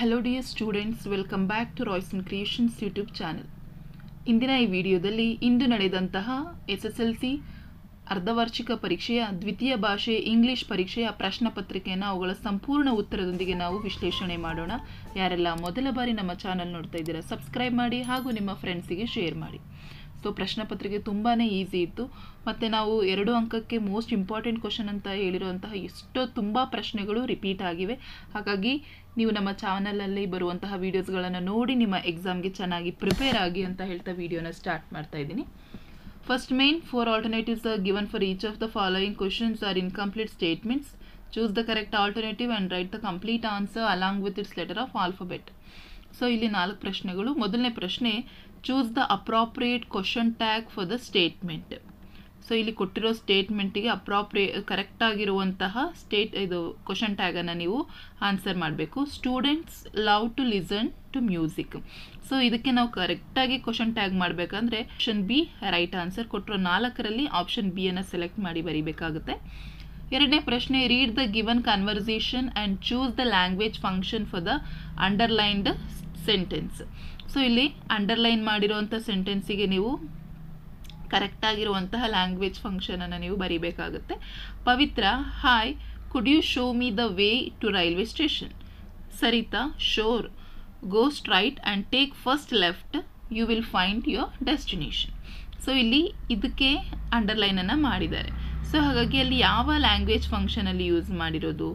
Hello dear students welcome back to Roy's Creations YouTube channel ಇಂದಿನ ಈ ವಿಡಿಯೋದಲ್ಲಿ ಇಂದು ನಡೆದಂತಹ ಎಸ್ ಎಸ್ ಎಲ್ ಸಿ ಅರ್ಧವಾರ್ಷಿಕ ಪರೀಕ್ಷೆಯ ದ್ವಿತೀಯ ಭಾಷೆ ಇಂಗ್ಲಿಷ್ ಪರೀಕ್ಷೆಯ ಪ್ರಶ್ನೆ ಪತ್ರಿಕೆಯನ್ನು ಅವುಗಳ ಸಂಪೂರ್ಣ ಉತ್ತರದೊಂದಿಗೆ ನಾವು ವಿಶ್ಲೇಷಣೆ ಮಾಡೋಣ ಯಾರೆಲ್ಲ ಮೊದಲ ಬಾರಿ ನಮ್ಮ ಚಾನಲ್ ನೋಡ್ತಾ ಇದ್ದೀರಾ ಸಬ್ಸ್ಕ್ರೈಬ್ ಮಾಡಿ ಹಾಗೂ ನಿಮ್ಮ ಫ್ರೆಂಡ್ಸಿಗೆ ಶೇರ್ ಮಾಡಿ ಸೊ ಪ್ರಶ್ನೆ ಪತ್ರಿಕೆ ತುಂಬಾ ಈಸಿ ಇತ್ತು ಮತ್ತು ನಾವು ಎರಡು ಅಂಕಕ್ಕೆ ಮೋಸ್ಟ್ ಇಂಪಾರ್ಟೆಂಟ್ ಕ್ವಶನ್ ಅಂತ ಹೇಳಿರುವಂತಹ ಎಷ್ಟೋ ತುಂಬ ಪ್ರಶ್ನೆಗಳು ರಿಪೀಟ್ ಆಗಿವೆ ಹಾಗಾಗಿ ನೀವು ನಮ್ಮ ಚಾನಲಲ್ಲಿ ಬರುವಂತಹ ವೀಡಿಯೋಸ್ಗಳನ್ನು ನೋಡಿ ನಿಮ್ಮ ಎಕ್ಸಾಮ್ಗೆ ಚೆನ್ನಾಗಿ ಪ್ರಿಪೇರ್ ಆಗಿ ಅಂತ ಹೇಳ್ತಾ ವೀಡಿಯೋನ ಸ್ಟಾರ್ಟ್ ಮಾಡ್ತಾ ಇದ್ದೀನಿ first main four alternatives are given for each of the following questions are incomplete statements choose the correct alternative and write the complete answer along with its letter of alphabet so ಇಲ್ಲಿ ನಾಲ್ಕು ಪ್ರಶ್ನೆಗಳು ಮೊದಲನೇ ಪ್ರಶ್ನೆ choose the appropriate question tag for the statement so ಇಲ್ಲಿ ಕೊಟ್ಟಿರೋ ಸ್ಟೇಟ್ಮೆಂಟಿಗೆ ಅಪ್ರಾಪ್ರಿಯೇ ಕರೆಕ್ಟಾಗಿರುವಂತಹ state ಇದು question ಟ್ಯಾಗನ್ನು ನೀವು answer ಮಾಡಬೇಕು students love to listen to music so ಇದಕ್ಕೆ ನಾವು ಕರೆಕ್ಟಾಗಿ ಕ್ವಶನ್ ಟ್ಯಾಗ್ ಮಾಡಬೇಕಂದ್ರೆ ಆಪ್ಷನ್ ಬಿ ರೈಟ್ ಆನ್ಸರ್ ಕೊಟ್ಟಿರೋ ನಾಲ್ಕರಲ್ಲಿ ಆಪ್ಷನ್ ಬಿಯನ್ನು ಸೆಲೆಕ್ಟ್ ಮಾಡಿ ಬರೀಬೇಕಾಗುತ್ತೆ ಎರಡನೇ ಪ್ರಶ್ನೆ read the given conversation and choose the language function for the underlined sentence so ಇಲ್ಲಿ ಅಂಡರ್ಲೈನ್ ಮಾಡಿರುವಂಥ ಸೆಂಟೆನ್ಸಿಗೆ ನೀವು ಕರೆಕ್ಟಾಗಿರುವಂತಹ ಲ್ಯಾಂಗ್ವೇಜ್ ಫಂಕ್ಷನನ್ನು ನೀವು ಬರೀಬೇಕಾಗುತ್ತೆ Pavithra hi could you show me the way to railway station Saritha sure go straight and take first left you will find your destination so ಇಲ್ಲಿ ಇದಕ್ಕೆ ಅಂಡರ್ಲೈನನ್ನು ಮಾಡಿದ್ದಾರೆ ಸೊ ಹಾಗಾಗಿ ಅಲ್ಲಿ ಯಾವ ಲ್ಯಾಂಗ್ವೇಜ್ ಫಂಕ್ಷನಲ್ಲಿ ಯೂಸ್ ಮಾಡಿರೋದು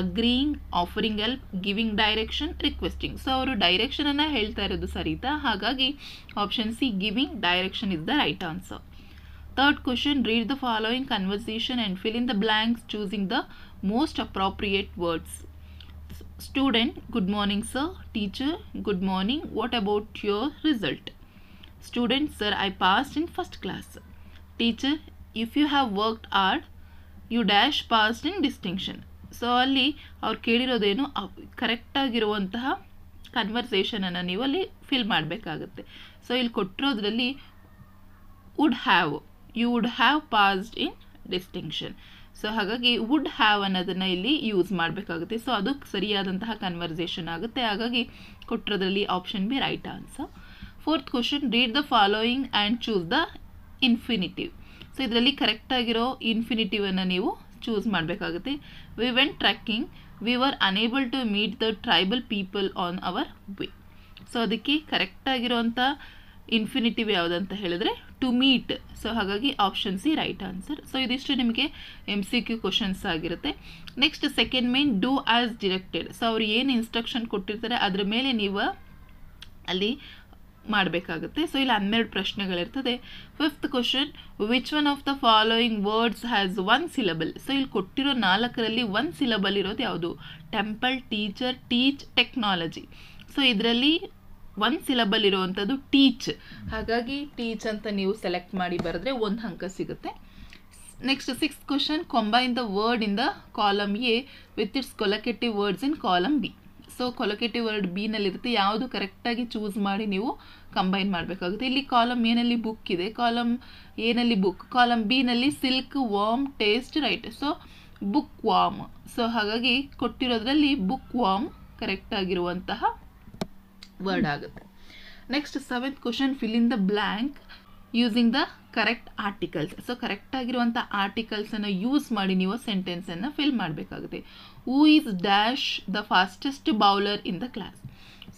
agreeing offering help giving direction requesting so ಅವರು ಡೈರೆಕ್ಷನನ್ನು ಹೇಳ್ತಾ ಇರೋದು ಸರಿತಾ ಹಾಗಾಗಿ option C giving direction is the right answer third question read the following conversation and fill in the blanks choosing the most appropriate words student good morning sir teacher good morning what about your result student sir I pass in first class teacher if you have worked hard you dash passed in distinction so ಅಲ್ಲಿ ಅವ್ರು ಕೇಳಿರೋದೇನು ಕರೆಕ್ಟಾಗಿರುವಂತಹ ಕನ್ವರ್ಸೇಷನನ್ನು ನೀವು ಅಲ್ಲಿ fill ಮಾಡಬೇಕಾಗತ್ತೆ so ಇಲ್ಲಿ ಕೊಟ್ಟಿರೋದ್ರಲ್ಲಿ would have you would have passed in distinction so ಹಾಗಾಗಿ would have ಅನ್ನೋದನ್ನು ಇಲ್ಲಿ ಯೂಸ್ ಮಾಡಬೇಕಾಗುತ್ತೆ ಸೊ ಅದು ಸರಿಯಾದಂತಹ ಕನ್ವರ್ಸೇಷನ್ ಆಗುತ್ತೆ ಹಾಗಾಗಿ ಕೊಟ್ಟಿರೋದ್ರಲ್ಲಿ option B right answer fourth question read the following and choose the infinitive so ಇದರಲ್ಲಿ ಕರೆಕ್ಟಾಗಿರೋ ಇನ್ಫಿನಿಟಿವನ್ನು ನೀವು ಚೂಸ್ ಮಾಡಬೇಕಾಗುತ್ತೆ we went trekking we were unable to meet the tribal people on our way so ಅದಕ್ಕೆ ಕರೆಕ್ಟಾಗಿರೋವಂಥ ಇನ್ಫಿನಿಟಿವ್ ಯಾವುದಂತ ಹೇಳಿದ್ರೆ to meet so ಹಾಗಾಗಿ option C right answer so ಇದಿಷ್ಟು ನಿಮಗೆ ಎಮ್ ಸಿ ಕ್ಯೂ ಕ್ವಶನ್ಸ್ ಆಗಿರುತ್ತೆ next second main do as directed so ಅವ್ರು ಏನು ಇನ್ಸ್ಟ್ರಕ್ಷನ್ ಕೊಟ್ಟಿರ್ತಾರೆ ಅದ್ರ ಮೇಲೆ ನೀವು ಅಲ್ಲಿ ಮಾಡಬೇಕಾಗುತ್ತೆ ಸೊ ಇಲ್ಲಿ ಹನ್ನೆರಡು ಪ್ರಶ್ನೆಗಳಿರ್ತದೆ fifth question which one of the following words has one syllable so ಇಲ್ಲಿ ಕೊಟ್ಟಿರೋ ನಾಲ್ಕರಲ್ಲಿ ಒನ್ ಸಿಲಬಲ್ ಇರೋದು ಯಾವುದು temple teacher teach technology so ಇದರಲ್ಲಿ ಒನ್ ಸಿಲಬಲ್ ಇರುವಂಥದ್ದು ಟೀಚ್ ಹಾಗಾಗಿ ಟೀಚ್ ಅಂತ ನೀವು ಸೆಲೆಕ್ಟ್ ಮಾಡಿ ಬರೆದ್ರೆ ಒಂದು ಅಂಕ ಸಿಗುತ್ತೆ next six question combine the word in the column A with its collocative words in column B so collocative word ಬೀನಲ್ಲಿರುತ್ತೆ ಯಾವುದು ಕರೆಕ್ಟಾಗಿ ಚೂಸ್ ಮಾಡಿ ನೀವು ಕಂಬೈನ್ ಮಾಡಬೇಕಾಗುತ್ತೆ ಇಲ್ಲಿ ಕಾಲಮ್ ಏನಲ್ಲಿ ಬುಕ್ ಇದೆ ಕಾಲಮ್ ಏನಲ್ಲಿ ಬುಕ್ ಕಾಲಮ್ ನಲ್ಲಿ silk worm taste right so book worm so ಹಾಗಾಗಿ ಕೊಟ್ಟಿರೋದ್ರಲ್ಲಿ ಬುಕ್ ವಾಮ್ ಕರೆಕ್ಟ್ ಆಗಿರುವಂತಹ ವರ್ಡ್ ಆಗುತ್ತೆ next seventh question fill in the blank using the correct articles so ಕರೆಕ್ಟಾಗಿರುವಂಥ ಆರ್ಟಿಕಲ್ಸನ್ನು ಯೂಸ್ ಮಾಡಿ ನೀವು ಸೆಂಟೆನ್ಸನ್ನು ಫಿಲ್ ಮಾಡಬೇಕಾಗುತ್ತೆ who is dash the fastest bowler in the class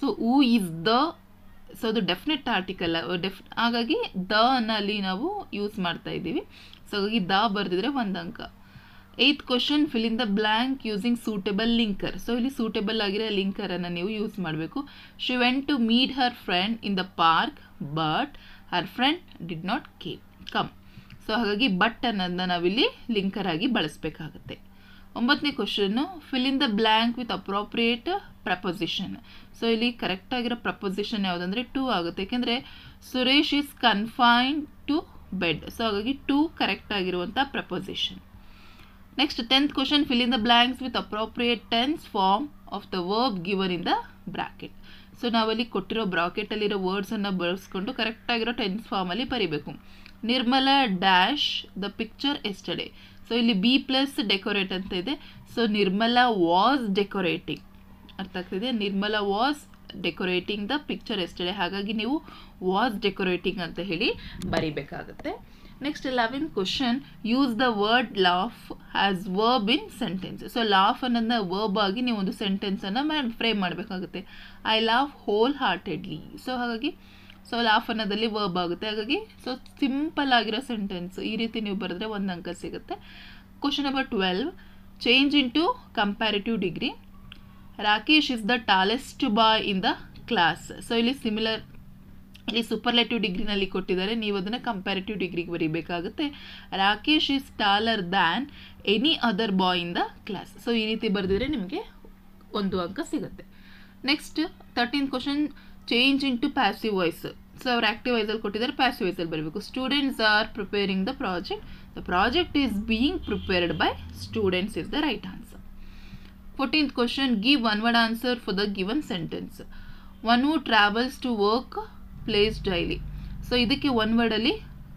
so who is the so ಅದು definite article ಡೆಫ್ ಹಾಗಾಗಿ ದ ಅಲ್ಲಿ ನಾವು ಯೂಸ್ ಮಾಡ್ತಾ ಇದ್ದೀವಿ ಸೊ ಹಾಗಾಗಿ ದ ಬರೆದಿದ್ರೆ ಒಂದು ಅಂಕ eighth question fill in the blank using suitable linker so ಇಲ್ಲಿ ಸೂಟೆಬಲ್ ಆಗಿರೋ ಲಿಂಕರನ್ನು ನೀವು ಯೂಸ್ ಮಾಡಬೇಕು she went to meet her friend in the park but her friend did not keep come so ಹಾಗಾಗಿ ಬಟ್ ಅನ್ನೋದನ್ನ ನಾವಿಲ್ಲಿ ಲಿಂಕರ್ ಆಗಿ ಬಳಸಬೇಕಾಗತ್ತೆ ಒಂಬತ್ತನೇ ಕ್ವಶನ್ನು fill in the blank with appropriate preposition so ಇಲ್ಲಿ ಕರೆಕ್ಟ್ ಆಗಿರೋ ಪ್ರಪೊಸಿಷನ್ ಯಾವುದಂದ್ರೆ ಟೂ ಆಗುತ್ತೆ ಏಕೆಂದರೆ Suresh is confined to bed so ಹಾಗಾಗಿ ಟೂ ಕರೆಕ್ಟ್ ಆಗಿರುವಂಥ preposition next tenth question fill in the blanks with appropriate tense form of the verb given in the bracket so ನಾವಲ್ಲಿ ಕೊಟ್ಟಿರೋ ಬ್ರಾಕೆಟಲ್ಲಿರೋ ವರ್ಡ್ಸನ್ನು ಬಳಸ್ಕೊಂಡು ಕರೆಕ್ಟಾಗಿರೋ ಟೆನ್ಸ್ ಫಾರ್ಮಲ್ಲಿ ಬರಿಬೇಕು Nirmala dash the picture yesterday so ಇಲ್ಲಿ ಬಿ ಪ್ಲಸ್ ಡೆಕೋರೇಟ್ ಅಂತ ಇದೆ ಸೊ ನಿರ್ಮಲಾ ವಾಸ್ ಡೆಕೋರೇಟಿಂಗ್ ಅರ್ಥ ಆಗ್ತಿದೆ Nirmala was decorating the picture yesterday ಹಾಗಾಗಿ ನೀವು ವಾಸ್ ಡೆಕೋರೇಟಿಂಗ್ ಅಂತ ಹೇಳಿ ಬರಿಬೇಕಾಗುತ್ತೆ next eleven question use the word laugh as verb in sentence so laugh ಅನ್ನೋದನ್ನ ವರ್ಬ್ ಆಗಿ ನೀವು ಒಂದು ಸೆಂಟೆನ್ಸನ್ನು ಫ್ರೇಮ್ ಮಾಡಬೇಕಾಗುತ್ತೆ I laugh wholeheartedly so ಹಾಗಾಗಿ ಸೊ ಅನ್ನೋದಲ್ಲಿ ವರ್ಬ್ ಆಗುತ್ತೆ ಹಾಗಾಗಿ ಸೊ ಸಿಂಪಲ್ ಆಗಿರೋ ಸೆಂಟೆನ್ಸ್ ಈ ರೀತಿ ನೀವು ಬರೆದ್ರೆ ಒಂದು ಅಂಕ ಸಿಗುತ್ತೆ question number twelve change into comparative degree Rakesh is the tallest boy in the class so ಇಲ್ಲಿ ಸಿಮಿಲರ್ ಇಲ್ಲಿ ಸೂಪರ್ಲೆಟಿವ್ ಡಿಗ್ರಿನಲ್ಲಿ ಕೊಟ್ಟಿದ್ದಾರೆ ನೀವು ಅದನ್ನು ಕಂಪ್ಯಾರಿಟಿವ್ ಡಿಗ್ರಿಗೆ ಬರೀಬೇಕಾಗುತ್ತೆ Rakesh is taller than any other boy in the class so ಈ ರೀತಿ ಬರೆದಿದ್ರೆ ನಿಮಗೆ ಒಂದು ಅಂಕ ಸಿಗುತ್ತೆ next thirteen question change into passive voice so ಅವ್ರು ಆ್ಯಕ್ಟಿವ್ ವಾಯ್ಸಲ್ಲಿ ಕೊಟ್ಟಿದ್ದಾರೆ ಪ್ಯಾಸಿವ್ ವಾಯ್ಸಲ್ಲಿ ಬರಬೇಕು students are preparing the project the project is being prepared by students is the right answer fourteenth question give one word answer for the given sentence one who travels to work place daily so ಇದಕ್ಕೆ one ವರ್ಡಲ್ಲಿ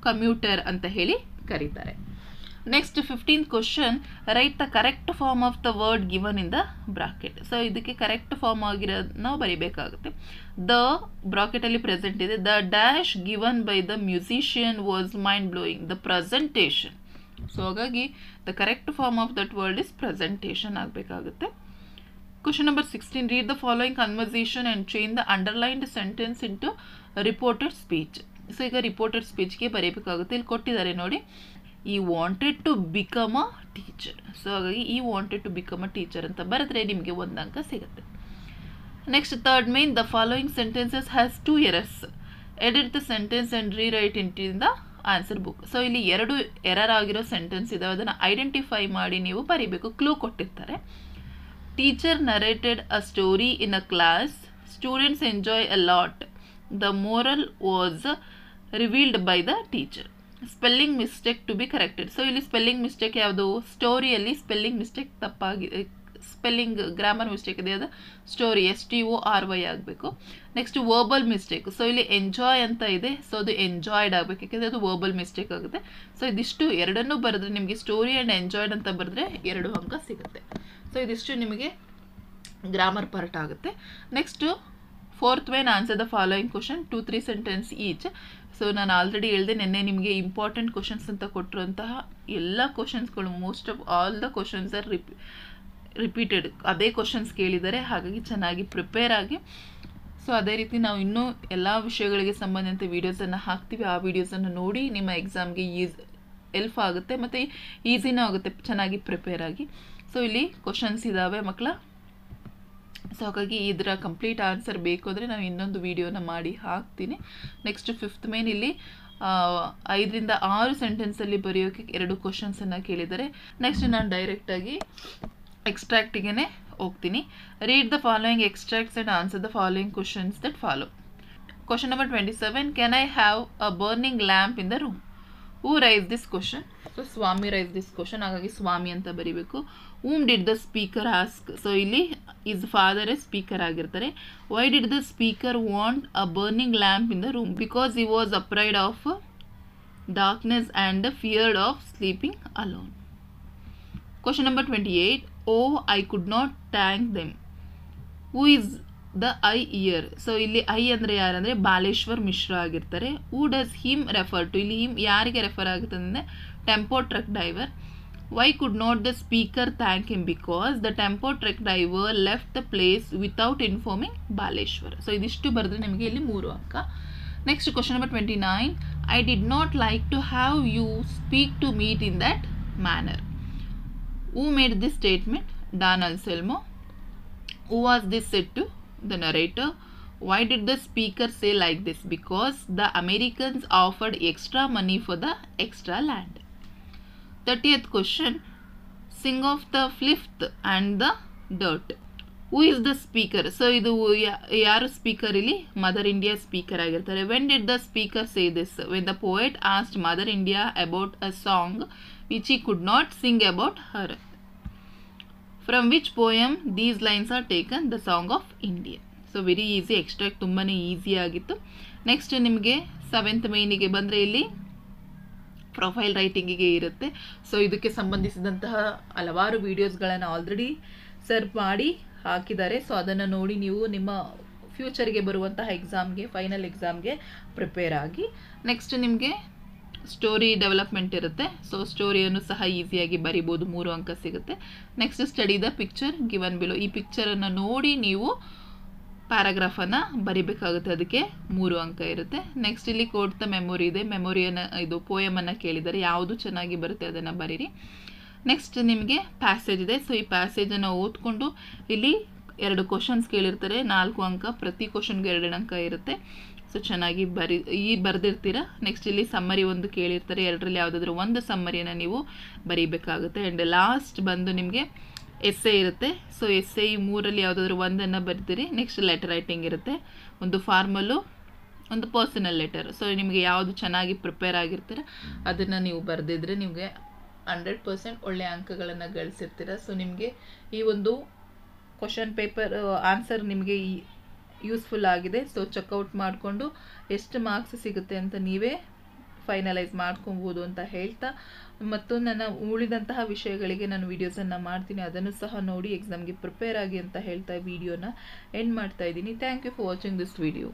commuter ಅಂತ ಹೇಳಿ ಕರೀತಾರೆ next fifteenth question write the correct form of the word given in the bracket so ಇದಕ್ಕೆ correct form ಆಗಿರೋದು ನಾವು ಬರೀಬೇಕಾಗುತ್ತೆ the ಬ್ರಾಕೆಟಲ್ಲಿ ಪ್ರೆಸೆಂಟ್ ಇದೆ the dash given by the musician was mind blowing the presentation so ಹಾಗಾಗಿ the correct form of that word is presentation ಆಗಬೇಕಾಗುತ್ತೆ question number sixteen read the following conversation and change the underlined sentence into reported speech so ಈಗ reported ಸ್ಪೀಚ್ಗೆ ಬರೀಬೇಕಾಗುತ್ತೆ ಇಲ್ಲಿ ಕೊಟ್ಟಿದ್ದಾರೆ ನೋಡಿ he wanted to become a teacher so ಹಾಗಾಗಿ he wanted to become a teacher ಅಂತ ಬರೆದ್ರೆ ನಿಮಗೆ ಒಂದು ಅಂಕ ಸಿಗುತ್ತೆ next third main the following sentences has two errors edit the sentence and rewrite in ಟಿ ದ ಆನ್ಸರ್ ಬುಕ್ ಸೊ ಇಲ್ಲಿ ಎರಡು ಎರರ್ ಆಗಿರೋ ಸೆಂಟೆನ್ಸ್ ಇದಾವೆ ಅದನ್ನು ಐಡೆಂಟಿಫೈ ಮಾಡಿ ನೀವು ಬರೀಬೇಕು ಕ್ಲೂ ಕೊಟ್ಟಿರ್ತಾರೆ teacher narrated a story in a class students enjoy a lot the moral was revealed by the teacher spelling mistake to be corrected so ಇಲ್ಲಿ ಸ್ಪೆಲ್ಲಿಂಗ್ ಮಿಸ್ಟೇಕ್ ಯಾವುದು ಸ್ಟೋರಿಯಲ್ಲಿ ಸ್ಪೆಲ್ಲಿಂಗ್ ಮಿಸ್ಟೇಕ್ ತಪ್ಪಾಗಿ ಸ್ಪೆಲ್ಲಿಂಗ್ ಗ್ರಾಮರ್ ಮಿಸ್ಟೇಕ್ ಇದೆ ಅದು story S T O R Y ಆಗಬೇಕು next verbal mistake so ಇಲ್ಲಿ enjoy ಅಂತ ಇದೆ ಸೊ ಅದು ಎಂಜಾಯ್ಡ್ ಆಗಬೇಕು ಯಾಕೆಂದರೆ ಅದು ವರ್ಬಲ್ ಮಿಸ್ಟೇಕ್ ಆಗುತ್ತೆ ಸೊ ಇದಿಷ್ಟು ಎರಡನ್ನೂ ಬರೆದ್ರೆ ನಿಮಗೆ ಸ್ಟೋರಿ ಆ್ಯಂಡ್ ಎಂಜಾಯ್ಡ್ ಅಂತ ಬರೆದ್ರೆ ಎರಡು ಅಂಕ ಸಿಗುತ್ತೆ ಸೊ ಇದಿಷ್ಟು ನಿಮಗೆ ಗ್ರಾಮರ್ ಪಾರ್ಟ್ ಆಗುತ್ತೆ next fourth main answer the following question two three sentence each so ನಾನು ಆಲ್ರೆಡಿ ಹೇಳಿದೆ ನಿನ್ನೆ ನಿಮಗೆ ಇಂಪಾರ್ಟೆಂಟ್ ಕ್ವಶನ್ಸ್ ಅಂತ ಕೊಟ್ಟಿರುವಂತಹ ಎಲ್ಲ ಕ್ವಶನ್ಸ್ಗಳು most of all the questions are ರಿಪಿ ರಿಪೀಟೆಡ್ ಅದೇ ಕ್ವಶನ್ಸ್ ಕೇಳಿದ್ದಾರೆ ಹಾಗಾಗಿ ಚೆನ್ನಾಗಿ ಪ್ರಿಪೇರ್ ಆಗಿ ಸೊ ಅದೇ ರೀತಿ ನಾವು ಇನ್ನೂ ಎಲ್ಲ ವಿಷಯಗಳಿಗೆ ಸಂಬಂಧಿತ ವೀಡಿಯೋಸನ್ನು ಹಾಕ್ತೀವಿ ಆ ವೀಡಿಯೋಸನ್ನು ನೋಡಿ ನಿಮ್ಮ ಎಕ್ಸಾಮ್ಗೆ ಈಸ್ ಎಲ್ಪ್ ಆಗುತ್ತೆ ಮತ್ತು ಈಸಿನೂ ಆಗುತ್ತೆ ಚೆನ್ನಾಗಿ ಪ್ರಿಪೇರ್ ಆಗಿ ಸೊ ಇಲ್ಲಿ ಕ್ವಶನ್ಸ್ ಇದ್ದಾವೆ ಮಕ್ಕಳ ಸೊ ಹಾಗಾಗಿ ಇದರ ಕಂಪ್ಲೀಟ್ ಆನ್ಸರ್ ಬೇಕು ಅಂದರೆ ನಾನು ಇನ್ನೊಂದು ವಿಡಿಯೋನ ಮಾಡಿ ಹಾಕ್ತೀನಿ ನೆಕ್ಸ್ಟ್ ಫಿಫ್ತ್ ಮೇನ್ ಇಲ್ಲಿ ಐದರಿಂದ ಆರು ಸೆಂಟೆನ್ಸಲ್ಲಿ ಬರೆಯೋಕೆ ಎರಡು ಕ್ವಶನ್ಸನ್ನು ಕೇಳಿದ್ದಾರೆ ನೆಕ್ಸ್ಟ್ ನಾನು ಡೈರೆಕ್ಟಾಗಿ ಎಕ್ಸ್ಟ್ರಾಕ್ಟಿಗೆ ಹೋಗ್ತೀನಿ read the following extracts and answer the following questions that follow question number twenty seven can I have a burning lamp in the room who rise this question so Swami rise this question ಹಾಗಾಗಿ ಸ್ವಾಮಿ ಅಂತ ಬರೀಬೇಕು whom did the speaker ask so ಇಲ್ಲಿ is ಫಾದರೇ speaker ಆಗಿರ್ತಾರೆ why did the speaker want a burning lamp in the room because he was afraid of darkness and feared of sleeping alone question number twenty eight O I could not thank them who is the I here so ಇಲ್ಲಿ I ಅಂದರೆ ಯಾರಂದರೆ ಬಾಲೇಶ್ವರ್ ಮಿಶ್ರಾ ಆಗಿರ್ತಾರೆ who does him refer to ಇಲ್ಲಿ him ಯಾರಿಗೆ refer ಆಗುತ್ತೆ ಅಂದರೆ tempo truck driver Why could not the speaker thank him? Because the tempo truck driver left the place without informing Baleshwar. So this ಬರೆದ್ರೆ ನಿಮಗೆ ಇಲ್ಲಿ ಮೂರು ಅಂಕ next Next question number twenty nine. I did not like to have you speak to me in that manner. Who made this statement? Daniel Selmo. Who was this said to? The narrator. why did the speaker say like this because the americans offered extra money for the extra land Thirtieth question Sing of the fifth and the dirt. Who is the speaker so ಇದು ಯಾರು ಸ್ಪೀಕರ್ ಇಲ್ಲಿ Mother India speaker ಆಗಿರ್ತಾರೆ when did the speaker say this when the poet asked Mother India about a song which he could not sing about her from which poem these lines are taken the song of India so very easy extract ತುಂಬಾ easy ಆಗಿತ್ತು next ನಿಮಗೆ seventh ಮೇನಿಗೆ ಬಂದರೆ ಇಲ್ಲಿ profile ರೈಟಿಂಗಿಗೆ ಇರುತ್ತೆ so ಇದಕ್ಕೆ ಸಂಬಂಧಿಸಿದಂತಹ ಹಲವಾರು ವೀಡಿಯೋಸ್ಗಳನ್ನು already serve ಮಾಡಿ ಹಾಕಿದ್ದಾರೆ ಸೊ ಅದನ್ನು ನೋಡಿ ನೀವು ನಿಮ್ಮ ಫ್ಯೂಚರ್ಗೆ ಬರುವಂತಹ ಎಕ್ಸಾಮ್ಗೆ ಫೈನಲ್ ಎಕ್ಸಾಮ್ಗೆ ಪ್ರಿಪೇರ್ ಆಗಿ ನೆಕ್ಸ್ಟ್ ನಿಮಗೆ ಸ್ಟೋರಿ ಡೆವಲಪ್ಮೆಂಟ್ ಇರುತ್ತೆ ಸೊ ಸ್ಟೋರಿಯನ್ನು ಸಹ ಈಸಿಯಾಗಿ ಬರಿಬೋದು ಮೂರು ಅಂಕ ಸಿಗುತ್ತೆ next study the picture given below ಈ ಪಿಕ್ಚರನ್ನು ನೋಡಿ ನೀವು ಪ್ಯಾರಾಗ್ರಾಫನ್ನು ಬರಿಬೇಕಾಗುತ್ತೆ ಅದಕ್ಕೆ ಮೂರು ಅಂಕ ಇರುತ್ತೆ ನೆಕ್ಸ್ಟ್ ಇಲ್ಲಿ ಕೋಡ್ತಾ ಮೆಮೊರಿ ಇದೆ ಮೆಮೊರಿಯನ್ನು ಇದು ಪೋಯಮನ್ನು ಕೇಳಿದ್ದಾರೆ ಯಾವುದು ಚೆನ್ನಾಗಿ ಬರುತ್ತೆ ಅದನ್ನು ಬರೀರಿ ನೆಕ್ಸ್ಟ್ ನಿಮಗೆ ಪ್ಯಾಸೇಜ್ ಇದೆ ಸೊ ಈ ಪ್ಯಾಸೇಜನ್ನು ಓದ್ಕೊಂಡು ಇಲ್ಲಿ ಎರಡು ಕ್ವಶನ್ಸ್ ಕೇಳಿರ್ತಾರೆ ನಾಲ್ಕು ಅಂಕ ಪ್ರತಿ ಕ್ವಶನ್ಗೆ ಎರಡು ಅಂಕ ಇರುತ್ತೆ ಸೊ ಚೆನ್ನಾಗಿ ಬರಿ ಈ ಬರೆದಿರ್ತೀರ ನೆಕ್ಸ್ಟ್ ಇಲ್ಲಿ ಸಮ್ಮರಿ ಒಂದು ಕೇಳಿರ್ತಾರೆ ಎರಡರಲ್ಲಿ ಯಾವುದಾದ್ರೂ ಒಂದು ಸಮ್ಮರಿಯನ್ನು ನೀವು ಬರೀಬೇಕಾಗುತ್ತೆ ಆ್ಯಂಡ್ ಲಾಸ್ಟ್ ಬಂದು ನಿಮಗೆ ಎಸ್ ಐ ಇರುತ್ತೆ ಸೊ ಎಸ್ ಈ ಮೂರಲ್ಲಿ ಯಾವುದಾದ್ರು ಒಂದನ್ನು ಬರ್ತೀರಿ ನೆಕ್ಸ್ಟ್ ಲೆಟರ್ ರೈಟಿಂಗ್ ಇರುತ್ತೆ ಒಂದು ಫಾರ್ಮಲ್ಲು ಒಂದು ಪರ್ಸನಲ್ ಲೆಟರ್ ಸೊ ನಿಮಗೆ ಯಾವುದು ಚೆನ್ನಾಗಿ ಪ್ರಿಪೇರ್ ಆಗಿರ್ತೀರ ಅದನ್ನು ನೀವು ಬರೆದಿದ್ರೆ ನಿಮಗೆ ಹಂಡ್ರೆಡ್ ಪರ್ಸೆಂಟ್ ಒಳ್ಳೆಯ ಅಂಕಗಳನ್ನು ಗಳಿಸಿರ್ತೀರ ಸೊ ನಿಮಗೆ ಈ ಒಂದು ಕ್ವಶನ್ ಪೇಪರ್ ಆನ್ಸರ್ ನಿಮಗೆ ಈ ಯೂಸ್ಫುಲ್ ಆಗಿದೆ ಸೊ ಚೆಕ್ಔಟ್ ಮಾಡಿಕೊಂಡು ಎಷ್ಟು ಮಾರ್ಕ್ಸ್ ಸಿಗುತ್ತೆ ಅಂತ ನೀವೇ ಫೈನಲೈಸ್ ಮಾಡ್ಕೊಬೋದು ಅಂತ ಹೇಳ್ತಾ ಮತ್ತು ನನ್ನ ಉಳಿದಂತಹ ವಿಷಯಗಳಿಗೆ ನಾನು ವೀಡಿಯೋಸನ್ನು ಮಾಡ್ತೀನಿ ಅದನ್ನು ಸಹ ನೋಡಿ ಎಕ್ಸಾಮ್ಗೆ ಪ್ರಿಪೇರ್ ಆಗಿ ಅಂತ ಹೇಳ್ತಾ ವಿಡಿಯೋನ ಎಂಡ್ ಮಾಡ್ತಾ ಇದ್ದೀನಿ thank you for watching this video